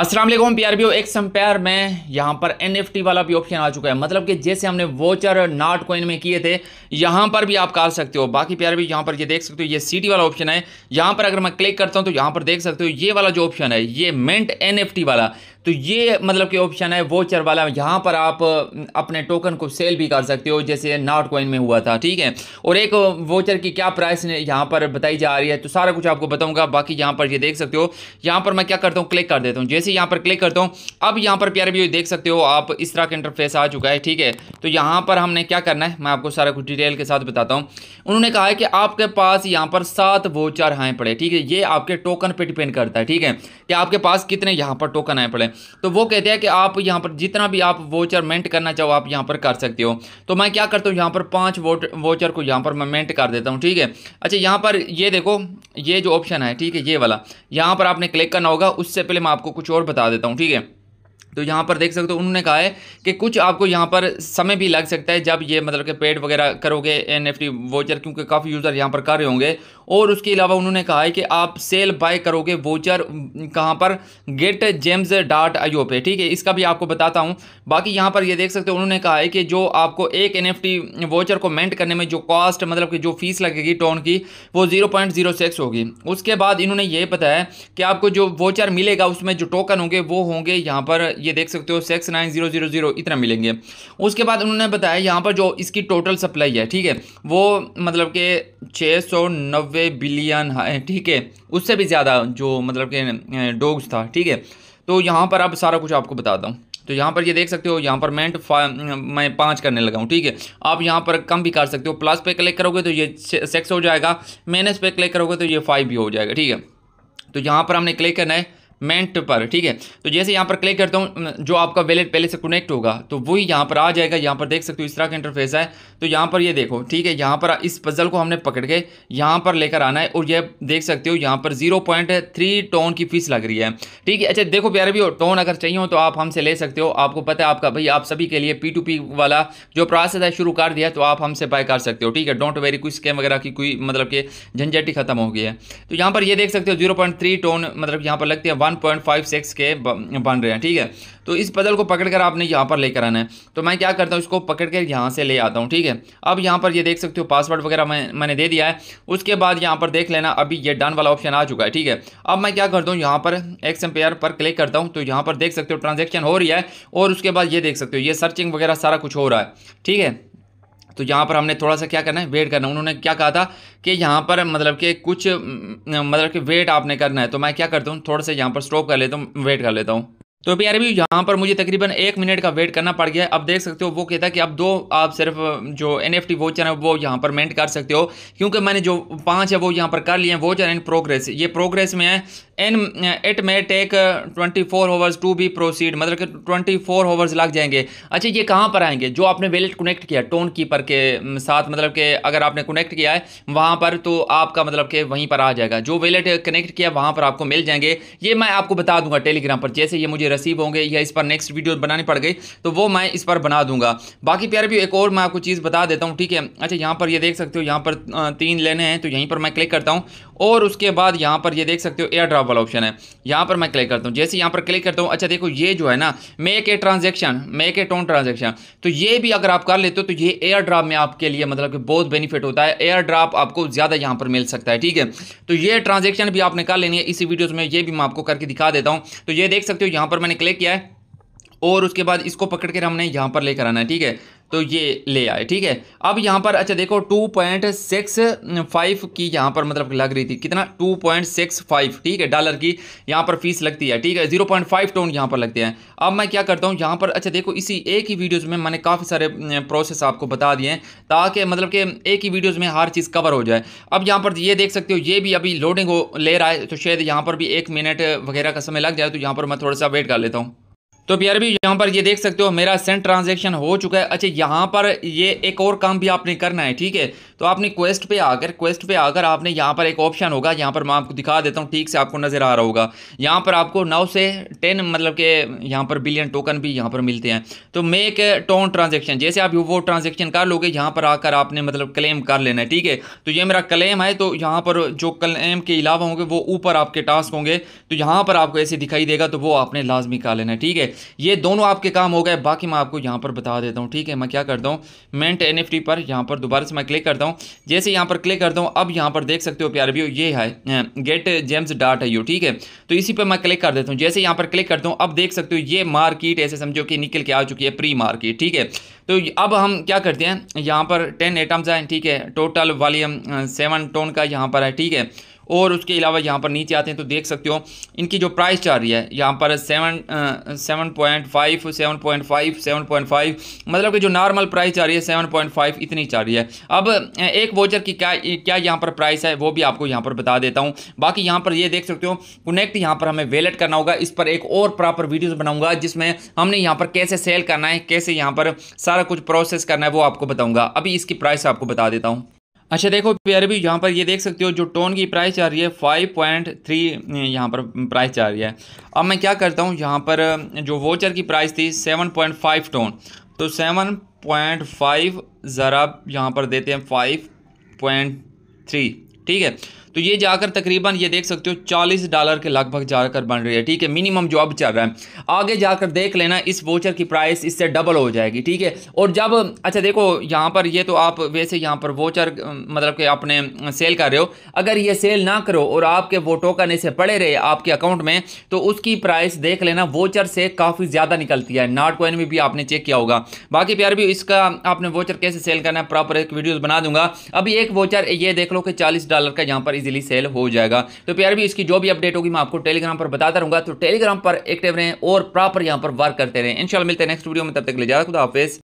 Aslam P R B O एक सम्पेयर में यहाँ पर एन एफ टी वाला भी ऑप्शन आ चुका है मतलब कि जैसे हमने वोचर नॉट कोइन में किए थे यहाँ पर भी आप कर सकते हो बाकी पी आर बी यहाँ पर ये देख सकते हो ये सी टी वाला ऑप्शन है यहाँ पर अगर मैं क्लिक करता हूँ तो यहाँ पर देख सकते हो ये वाला जो ऑप्शन है ये मेंट एन एफ टी वाला तो ये मतलब कि ऑप्शन है वोचर वाला यहाँ पर आप अपने टोकन को सेल भी कर सकते हो जैसे नॉट कॉइन में हुआ था ठीक है और एक वोचर की क्या प्राइस यहाँ पर बताई जा रही है तो सारा कुछ आपको बताऊँगा बाकी यहाँ पर ये देख सकते हो यहाँ पर मैं क्या करता हूँ क्लिक कर देता हूँ जैसे यहाँ पर क्लिक करता हूँ अब यहाँ पर प्यारे भी देख सकते हो आप इस तरह का इंटरफेस आ चुका है ठीक है तो यहाँ पर हमने क्या करना है मैं आपको सारा कुछ डिटेल के साथ बताता हूँ उन्होंने कहा है कि आपके पास यहाँ पर सात वोचर आए पड़े ठीक है ये आपके टोकन पर डिपेंड करता है ठीक है कि आपके पास कितने यहाँ पर टोकन आए पड़े तो वो कहते हैं कि आप यहाँ पर जितना भी आप वोचर मेंट करना चाहो आप यहाँ पर कर सकते हो तो मैं क्या करता हूँ यहाँ पर पाँच वोट वोचर को यहाँ पर मैं मेंट कर देता हूँ ठीक है अच्छा यहाँ पर ये देखो ये जो ऑप्शन है ठीक है ये वाला यहाँ पर आपने क्लिक करना होगा उससे पहले मैं आपको कुछ और बता देता हूँ ठीक है तो यहाँ पर देख सकते हो उन्होंने कहा है कि कुछ आपको यहाँ पर समय भी लग सकता है जब ये मतलब कि पेड वगैरह करोगे एन एफ वोचर क्योंकि काफ़ी यूज़र यहाँ पर कर रहे होंगे और उसके अलावा उन्होंने कहा है कि आप सेल बाय करोगे वोचर कहाँ पर गेट जेम्स डॉट आई पे ठीक है इसका भी आपको बताता हूँ बाकी यहाँ पर ये देख सकते हो उन्होंने कहा है कि जो आपको एक एन एफ वोचर को मेंट करने में जो कॉस्ट मतलब कि जो फीस लगेगी टोन की वो ज़ीरो पॉइंट ज़ीरो सिक्स होगी उसके बाद इन्होंने ये बताया कि आपको जो वोचर मिलेगा उसमें जो टोकन होंगे वो होंगे यहाँ पर ये देख सकते हो six nine zero zero zero इतना मिलेंगे उसके बाद उन्होंने बताया यहाँ पर जो इसकी टोटल सप्लाई है ठीक है वो मतलब के छः सौ नब्बे बिलियन है ठीक है उससे भी ज़्यादा जो मतलब के डोग्स था ठीक है तो यहाँ पर अब सारा कुछ आपको बताता हूँ तो यहाँ पर ये देख सकते हो यहाँ पर मैंट मैं पाँच करने लगा हूँ ठीक है आप यहाँ पर कम भी कर सकते हो प्लस पे क्लिक करोगे तो ये सिक्स हो जाएगा माइनस पे क्लिक करोगे तो ये फाइव भी हो जाएगा ठीक है तो यहाँ पर हमने क्लिक करना है मेंट पर ठीक है तो जैसे यहाँ पर क्लिक करता हूँ जो आपका वैलेट पहले से कनेक्ट होगा तो वही यहाँ पर आ जाएगा यहाँ पर देख सकते हो इस तरह का इंटरफेस है तो यहाँ पर ये यह देखो ठीक है यहाँ पर इस पजल को हमने पकड़ के यहाँ पर लेकर आना है और ये देख सकते हो यहाँ पर जीरो पॉइंट थ्री टोन की फीस लग रही है ठीक है अच्छा देखो प्यारे भी हो टोन अगर चाहिए हो तो आप हमसे ले सकते हो आपको पता है आपका भाई आप सभी के लिए पी टू पी वाला जो प्रोसेस है शुरू कर दिया तो आप हमसे बाय कर सकते हो ठीक है डोंट वेरी कोई स्कैम वगैरह की कोई मतलब कि झंझट ही खत्म हो गई है तो यहाँ पर ये देख सकते हो जीरो पॉइंट थ्री टोन मतलब यहाँ पर लगती है वन सिक्स के बन रहे हैं ठीक है तो इस पजल को पकड़ कर आपने यहाँ पर लेकर आना है तो मैं क्या करता हूँ इसको पकड़ कर यहाँ से ले आता हूँ ठीक है अब यहाँ पर ये देख सकते हो पासवर्ड वगैरह मैं मैंने दे दिया है उसके बाद यहाँ पर देख लेना अभी ये डन वाला ऑप्शन आ चुका है ठीक है अब मैं क्या करता हूँ यहाँ पर एक्स एम्पेयर पर क्लिक करता हूँ तो यहाँ पर देख सकते हो ट्रांजेक्शन हो रही है और उसके बाद ये देख सकते हो ये सर्चिंग वगैरह सारा कुछ हो रहा है ठीक है तो यहाँ पर हमने थोड़ा सा क्या करना है वेट करना उन्होंने क्या कहा था कि यहाँ पर मतलब कि कुछ मतलब कि वेट आपने करना है तो मैं क्या करता हूँ थोड़ा सा यहाँ पर स्टॉप कर लेता हूँ वेट कर लेता हूँ तो अभी यार अभी यहाँ पर मुझे तकरीबन एक मिनट का वेट करना पड़ गया अब देख सकते हो वो कहता है कि अब दो आप सिर्फ जो एन एफ टी वोचर है वो यहाँ पर मेंट कर सकते हो क्योंकि मैंने जो पाँच है वो यहाँ पर कर लिए हैं वोचर इन प्रोग्रेस ये प्रोग्रेस में है and it may take twenty four hours to be proceed मतलब कि ट्वेंटी फोर होवर्स लग जाएंगे अच्छा ये कहाँ पर आएंगे जो आपने वेलेट कनेक्ट किया टोन कीपर के साथ मतलब कि अगर आपने कनेक्ट किया है वहाँ पर तो आपका मतलब कि वहीं पर आ जाएगा जो वेलेट कनेक्ट किया वहाँ पर आपको मिल जाएंगे ये मैं आपको बता दूंगा टेलीग्राम पर जैसे ये मुझे रसीब होंगे या इस पर नेक्स्ट वीडियो बनानी पड़ गई तो वो मैं इस पर बना दूंगा बाकी प्यारे भी एक और मैं आपको चीज़ बता देता हूँ ठीक है अच्छा यहाँ पर ये देख सकते हो यहाँ पर तीन लेने हैं तो यहीं पर मैं क्लिक करता हूँ और उसके बाद यहाँ पर ये देख सकते हो एयर ड्रॉप वाला ऑप्शन है यहाँ पर मैं क्लिक करता हूँ जैसे यहाँ पर क्लिक करता हूँ अच्छा देखो ये जो है ना make a transaction make a ton transaction तो ये भी अगर आप कर लेते हो तो ये एयर ड्राप में आपके लिए मतलब कि बहुत बेनिफिट होता है एयर ड्राप आपको ज़्यादा यहाँ पर मिल सकता है ठीक है तो ये ट्रांजेक्शन भी आपने कर लेनी है इसी वीडियोज़ में ये भी मैं आपको करके दिखा देता हूँ तो ये देख सकते हो यहाँ पर मैंने क्लिक किया है और उसके बाद इसको पकड़ कर हमने यहाँ पर लेकर आना है ठीक है तो ये ले आए ठीक है अब यहाँ पर अच्छा देखो टू पॉइंट सिक्स फाइव की यहाँ पर मतलब लग रही थी कितना टू पॉइंट सिक्स फाइव ठीक है डॉलर की यहाँ पर फीस लगती है ठीक है जीरो पॉइंट फाइव टोन यहाँ पर लगते हैं अब मैं क्या करता हूँ यहाँ पर अच्छा देखो इसी एक ही वीडियोज़ में मैंने काफ़ी सारे प्रोसेस आपको बता दिए हैं ताकि मतलब कि एक ही वीडियोज़ में हर चीज़ कवर हो जाए अब यहाँ पर ये देख सकते हो ये भी अभी लोडिंग हो ले रहा है तो शायद यहाँ पर भी एक मिनट वगैरह का समय लग जाए तो यहाँ पर मैं थोड़ा सा वेट कर लेता हूँ तो प्यार भी यहाँ पर ये देख सकते हो मेरा सेंट ट्रांजेक्शन हो चुका है अच्छा यहाँ पर ये एक और काम भी आपने करना है ठीक है तो आपने क्वेस्ट पे आकर क्वेस्ट पे आकर आपने यहाँ पर एक ऑप्शन होगा यहाँ पर मैं आपको दिखा देता हूँ ठीक से आपको नज़र आ रहा होगा यहाँ पर आपको नौ से टेन मतलब के यहाँ पर बिलियन टोकन भी यहाँ पर मिलते हैं तो मेक टोन ट्रांजेक्शन जैसे आप वो ट्रांजेक्शन कर लोगे यहाँ पर आकर आपने मतलब क्लेम कर लेना है ठीक है तो ये मेरा क्लेम है तो यहाँ पर जो क्लेम के अलावा होंगे वो ऊपर आपके टास्क होंगे तो यहाँ पर आपको ऐसे दिखाई देगा तो वो आपने लाजमी कर लेना है ठीक है ये दोनों आपके काम हो गए बाकी मैं आपको यहाँ पर बता देता हूँ ठीक है मैं क्या करता हूँ मेंट एन पर यहाँ पर दोबारा से मैं क्लिक करता हूँ हूँ जैसे यहाँ पर क्लिक करता हूँ अब यहाँ पर देख सकते हो प्यारे भी ये है गेट जेम्स डाट है यू ठीक है तो इसी पर मैं क्लिक कर देता हूँ जैसे यहाँ पर क्लिक करता हूँ अब देख सकते हो ये मार्केट ऐसे समझो कि निकल के आ चुकी है प्री मार्केट ठीक है तो अब हम क्या करते हैं यहाँ पर टेन एटम्स हैं ठीक है टोटल वॉल्यूम सेवन टोन का यहाँ पर है ठीक है और उसके अलावा यहाँ पर नीचे आते हैं तो देख सकते हो इनकी जो प्राइस चल रही है यहाँ पर seven seven point five seven point five seven point five मतलब कि जो नॉर्मल प्राइस चल रही है सेवन पॉइंट फाइव इतनी चल रही है अब एक वोचर की क्या क्या यहाँ पर प्राइस है वो भी आपको यहाँ पर बता देता हूँ बाकी यहाँ पर ये यह देख सकते हो कनेक्ट यहाँ पर हमें वेलेट करना होगा इस पर एक और प्रॉपर वीडियोज़ बनाऊँगा जिसमें हमने यहाँ पर कैसे सेल करना है कैसे यहाँ पर सारा कुछ प्रोसेस करना है वो आपको बताऊंगा अभी इसकी प्राइस आपको बता देता हूँ अच्छा देखो प्यारे भी यहाँ पर ये देख सकते हो जो टोन की प्राइस आ रही है फाइव पॉइंट थ्री यहाँ पर प्राइस चाह रही है अब मैं क्या करता हूँ यहाँ पर जो वोचर की प्राइस थी सेवन पॉइंट फाइव टोन तो सेवन पॉइंट फाइव ज़रा यहाँ पर देते हैं फाइव पॉइंट थ्री ठीक है तो ये जाकर तकरीबन ये देख सकते हो चालीस डॉलर के लगभग जाकर बन रही है ठीक है मिनिमम जो अब चल रहा है आगे जाकर देख लेना इस वोचर की प्राइस इससे डबल हो जाएगी ठीक है और जब अच्छा देखो यहाँ पर ये तो आप वैसे यहाँ पर वोचर मतलब कि आपने सेल कर रहे हो अगर ये सेल ना करो और आपके वो टोकन ऐसे पड़े रहे आपके अकाउंट में तो उसकी प्राइस देख लेना वोचर से काफ़ी ज़्यादा निकलती है नाट कोइन में भी आपने चेक किया होगा बाकी प्यार भी इसका आपने वोचर कैसे सेल करना है प्रॉपर एक वीडियो बना दूंगा अभी एक वोचर ये देख लो कि चालीस डॉलर का यहाँ पर इजिली सेल हो जाएगा तो प्यार भी इसकी जो भी अपडेट होगी मैं आपको टेलीग्राम पर बताता रहूंगा तो टेलीग्राम पर एक्टिव रहें और प्रॉपर यहाँ पर वर्क करते रहें इनशाला मिलते हैं नेक्स्ट वीडियो में तब तक ले जा खुदा हाफिस